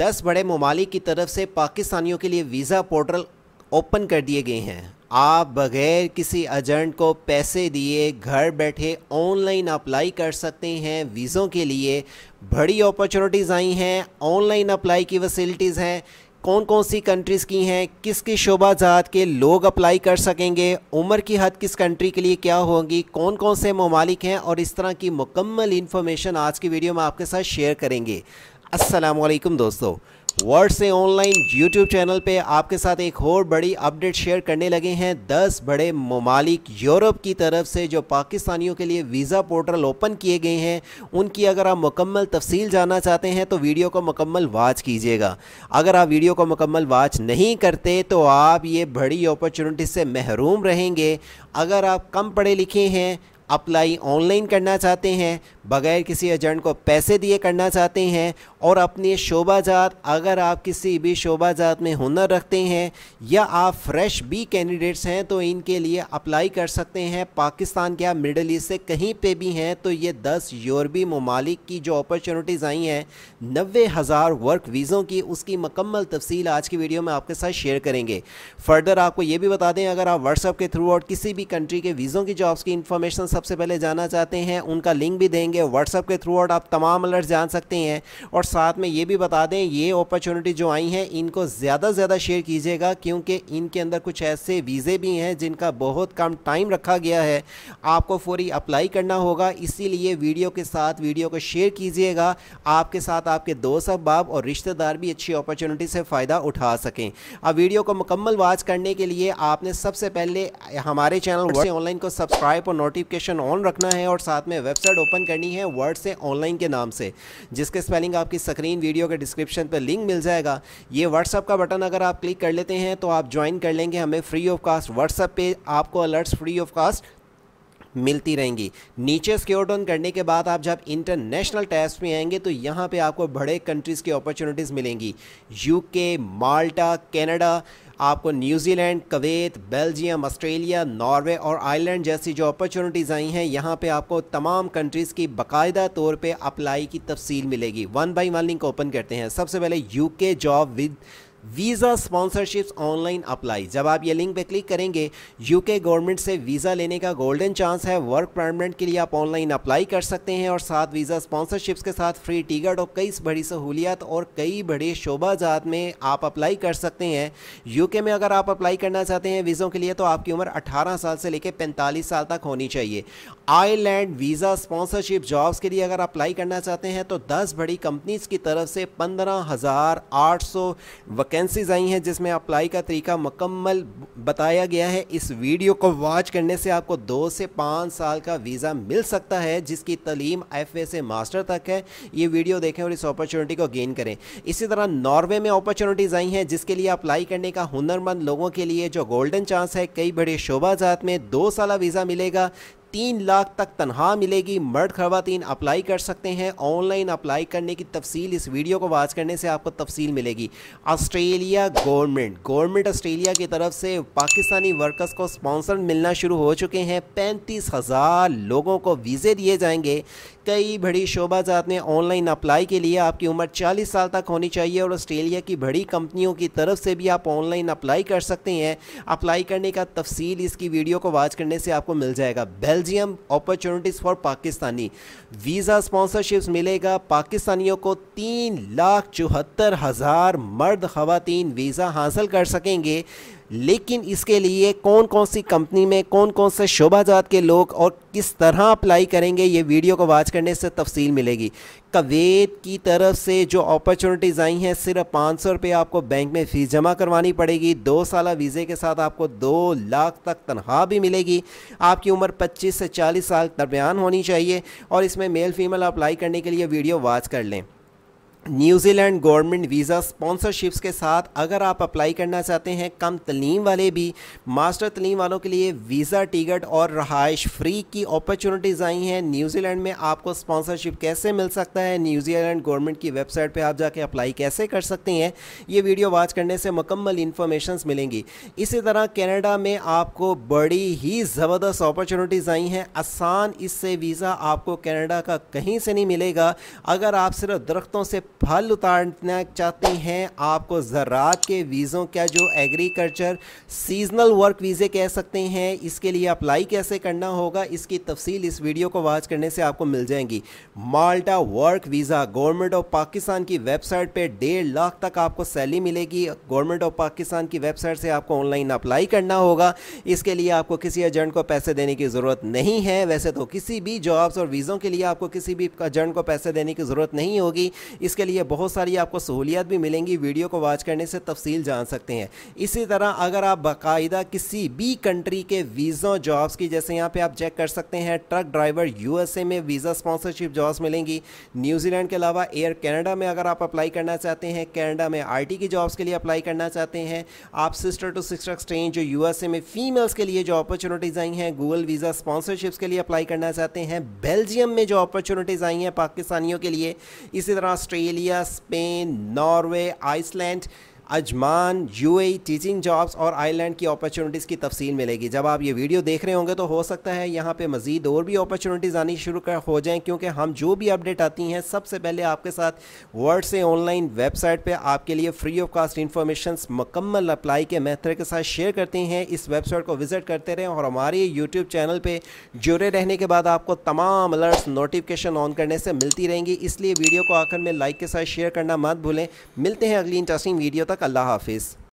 दस बड़े ममालिक की तरफ से पाकिस्तानियों के लिए वीज़ा पोर्टल ओपन कर दिए गए हैं आप बग़ैर किसी एजेंट को पैसे दिए घर बैठे ऑनलाइन अप्लाई कर सकते हैं वीज़ों के लिए बड़ी अपॉर्चुनिटीज़ आई हैं ऑनलाइन अप्लाई की फैसिलिटीज़ हैं कौन कौन सी कंट्रीज़ की हैं किस किस शोबा ज़ात के लोग अप्लाई कर सकेंगे उम्र की हद किस कंट्री के लिए क्या होगी कौन कौन से ममालिक हैं और इस तरह की मुकम्मल इन्फॉर्मेशन आज की वीडियो में आपके साथ शेयर करेंगे असलम दोस्तों वर्ड से ऑनलाइन यूट्यूब चैनल पे आपके साथ एक और बड़ी अपडेट शेयर करने लगे हैं 10 बड़े ममालिक यूरोप की तरफ से जो पाकिस्तानियों के लिए वीज़ा पोर्टल ओपन किए गए हैं उनकी अगर आप मुकम्मल तफसील जानना चाहते हैं तो वीडियो को मुकम्मल वाच कीजिएगा अगर आप वीडियो को मुकम्मल वाच नहीं करते तो आप ये बड़ी अपॉर्चुनिटी से महरूम रहेंगे अगर आप कम पढ़े लिखे हैं अप्लाई ऑनलाइन करना चाहते हैं बगैर किसी एजेंट को पैसे दिए करना चाहते हैं और अपनी शोभाजात अगर आप किसी भी शोभाजात में हुनर रखते हैं या आप फ्रेश बी कैंडिडेट्स हैं तो इनके लिए अप्लाई कर सकते हैं पाकिस्तान के आप मिडल ईस्ट से कहीं पे भी हैं तो ये दस यूरोपी ममालिक की जो अपॉर्चुनिटीज़ आई हैं नबे हज़ार वर्क वीज़ों की उसकी मकम्मल तफसील आज की वीडियो में आपके साथ शेयर करेंगे फर्दर आपको ये भी बता दें अगर आप व्हाट्सअप के थ्रू और किसी भी कंट्री के वीज़ों की जॉब्स की इन्फॉर्मेशन सबसे पहले जाना चाहते हैं उनका लिंक भी देंगे जाएंगे व्हाट्सअप के थ्रू आप तमाम अलर्ट जान सकते हैं और साथ में ये भी बता दें ये अपॉर्चुनिटी जो आई हैं इनको ज़्यादा से ज़्यादा शेयर कीजिएगा क्योंकि इनके अंदर कुछ ऐसे वीज़े भी हैं जिनका बहुत कम टाइम रखा गया है आपको फौरी अप्लाई करना होगा इसीलिए वीडियो के साथ वीडियो को शेयर कीजिएगा आपके साथ आपके दोस्त अहबाब और रिश्तेदार भी अच्छी अपॉर्चुनिटी से फ़ायदा उठा सकें अब वीडियो को मुकम्मल वाच करने के लिए आपने सबसे पहले हमारे चैनल ऑनलाइन को सब्सक्राइब और नोटिफिकेशन ऑन रखना है और साथ में वेबसाइट ओपन करने बनी है वर्ड से ऑनलाइन के नाम से जिसके स्पेलिंग आपकी स्क्रीन वीडियो के डिस्क्रिप्शन पर लिंक मिल जाएगा ये व्हाट्सअप का बटन अगर आप क्लिक कर लेते हैं तो आप ज्वाइन कर लेंगे हमें फ्री ऑफ कास्ट व्हाट्सअप पे आपको अलर्ट्स फ्री ऑफ कास्ट मिलती रहेंगी नीचे स्क्योर डाउन करने के बाद आप जब इंटरनेशनल टेस्ट में आएंगे तो यहाँ पे आपको बड़े कंट्रीज़ की अपॉर्चुनिटीज़ मिलेंगी यूके माल्टा कनाडा आपको New Zealand Kuwait Belgium Australia Norway और आयरलैंड जैसी जो अपॉर्चुनिटीज़ आई हैं यहाँ पे आपको तमाम कंट्रीज़ की बाकायदा तौर पे अप्लाई की तफसील मिलेगी one by one link open करते हैं सबसे पहले UK job with visa sponsorships online apply जब आप ये लिंक पे क्लिक करेंगे यूके गवर्नमेंट से वीज़ा लेने का गोल्डन चांस है वर्क परमिट के लिए आप ऑनलाइन अप्लाई कर सकते हैं और साथ वीज़ा स्पॉन्सरशिप्स के साथ फ्री टिकट और कई बड़ी सहूलियात और कई बड़े शोबाजात में आप अप्लाई कर सकते हैं यूके में अगर आप अप्लाई करना चाहते हैं वीज़ों के लिए तो आपकी उम्र अठारह साल से लेकर पैंतालीस साल तक होनी चाहिए आयरलैंड वीज़ा स्पॉन्सरशिप जॉब्स के लिए अगर अप्लाई करना चाहते हैं तो दस बड़ी कंपनीज की तरफ से पंद्रह हज़ार आठ सौ वैकेंसीज आई हैं जिसमें अप्लाई का तरीका मुकम्मल बताया गया है इस वीडियो को वॉच करने से आपको दो से पाँच साल का वीज़ा मिल सकता है जिसकी तलीम एफ से मास्टर तक है ये वीडियो देखें और इस अपॉर्चुनिटी को गेन करें इसी तरह नॉर्वे में अपॉर्चुनिटीज़ आई हैं जिसके लिए अप्लाई करने का हुनरमंद लोगों के लिए जो गोल्डन चांस है कई बड़े शोबाजात में दो साल वीज़ा मिलेगा तीन लाख तक तनख्वाह मिलेगी मर्द खातन अप्लाई कर सकते हैं ऑनलाइन अप्लाई करने की तफसील इस वीडियो को वाच करने से आपको तफसील मिलेगी ऑस्ट्रेलिया गवर्नमेंट गवर्नमेंट ऑस्ट्रेलिया की तरफ से पाकिस्तानी वर्कर्स को स्पॉन्सर मिलना शुरू हो चुके हैं पैंतीस हज़ार लोगों को वीज़े दिए जाएंगे कई बड़ी शोबाजात ने ऑनलाइन अप्लाई के लिए आपकी उम्र 40 साल तक होनी चाहिए और ऑस्ट्रेलिया की बड़ी कंपनियों की तरफ से भी आप ऑनलाइन अप्लाई कर सकते हैं अप्लाई करने का तफसील इसकी वीडियो को वाच करने से आपको मिल जाएगा बेल Belgium opportunities for Pakistani visa sponsorships मिलेगा पाकिस्तानियों को तीन लाख चौहत्तर हज़ार मर्द खातन वीज़ा हासिल कर सकेंगे लेकिन इसके लिए कौन कौन सी कंपनी में कौन कौन से शोभाजात के लोग और किस तरह अप्लाई करेंगे ये वीडियो को वाच करने से तफसील मिलेगी कवेत की तरफ से जो अपॉर्चुनिटीज़ आई हैं सिर्फ पाँच सौ रुपये आपको बैंक में फ़ीस जमा करवानी पड़ेगी दो साल वीज़े के साथ आपको दो लाख तक तनख्वाह भी मिलेगी आपकी उम्र पच्चीस से चालीस साल दरमियान होनी चाहिए और इसमें मेल फीमेल अप्लाई करने के लिए वीडियो वाच कर लें न्यूजीलैंड गवर्नमेंट वीज़ा स्पॉन्सरशिप्स के साथ अगर आप अप्लाई करना चाहते हैं कम तलीम वाले भी मास्टर तलीम वालों के लिए वीज़ा टिकट और रहाइश फ्री की अपॉर्चुनिटीज़ आई हैं न्यूजीलैंड में आपको स्पॉन्सरशिप कैसे मिल सकता है न्यूजीलैंड गवर्नमेंट की वेबसाइट पे आप जाके अप्लाई कैसे कर सकते हैं ये वीडियो वॉच करने से मुकम्मल इन्फॉर्मेशन मिलेंगी इसी तरह कैनेडा में आपको बड़ी ही ज़बरदस्त अपॉर्चुनिटीज़ आई हैं आसान इससे वीज़ा आपको कैनेडा का कहीं से नहीं मिलेगा अगर आप सिर्फ दरख्तों से फल उतारना चाहते हैं आपको ज़रात के वीज़ों का जो एग्रीकल्चर सीजनल वर्क वीज़े कह सकते हैं इसके लिए अप्लाई कैसे करना होगा इसकी तफसील इस वीडियो को वाच करने से आपको मिल जाएंगी Malta work visa government of Pakistan की वेबसाइट पर डेढ़ लाख तक आपको सैली मिलेगी गवर्नमेंट ऑफ पाकिस्तान की वेबसाइट से आपको ऑनलाइन अप्लाई करना होगा इसके लिए आपको किसी एजेंट को पैसे देने की ज़रूरत नहीं है वैसे तो किसी भी जॉब्स और वीज़ों के लिए आपको किसी भी एजेंट को पैसे देने की ज़रूरत नहीं होगी इसके लिए लिए बहुत सारी आपको सहूलियत भी मिलेंगी वीडियो को वॉच करने से तफसील जान सकते हैं इसी तरह अगर आप बाकायदा किसी भी कंट्री के वीज़ों जॉब्स की जैसे यहाँ पे आप चेक कर सकते हैं ट्रक ड्राइवर यूएसए में वीज़ा स्पॉन्सरशिप जॉब्स मिलेंगी न्यूजीलैंड के अलावा एयर कैनेडा में अगर आप अप्लाई करना चाहते हैं कैनेडा में आईटी की जॉब्स के लिए अप्लाई करना चाहते हैं आप सिस्टर टू सिस्टर एक्सचेंज जो यूएसए में फीमेल्स के लिए जो अपॉर्चुनिटीज़ आई हैं गूगल वीज़ा स्पॉन्सरशिप्स के लिए अप्लाई करना चाहते हैं बेल्जियम में जो अपॉर्चुनिटीज़ आई हैं पाकिस्तानियों के लिए इसी तरह Australia Australia Spain Norway Iceland Ajman UAE teaching jobs और आयरलैंड की अपॉर्चुनिटीज़ की तफसील मिलेगी जब आप ये वीडियो देख रहे होंगे तो हो सकता है यहाँ पे मज़ीद और भी अपॉर्चुनिटीज़ आनी शुरू कर हो जाएँ क्योंकि हम जो भी अपडेट आती हैं सबसे पहले आपके साथ वर्ड से ऑनलाइन वेबसाइट पर आपके लिए फ्री ऑफ कास्ट इन्फॉर्मेशन मकम्मल अप्लाई के मेथड के साथ शेयर करते हैं इस वेबसाइट को विज़िट करते रहें और हमारे यूट्यूब चैनल पर जुड़े रहने के बाद आपको तमाम अलर्ट्स नोटिफिकेशन ऑन करने से मिलती रहेंगी इसलिए वीडियो को आखिर में लाइक के साथ शेयर करना मत भूलें मिलते हैं अगली इंटरेस्टिंग वीडियो तक तक अल्लाह हाफिज़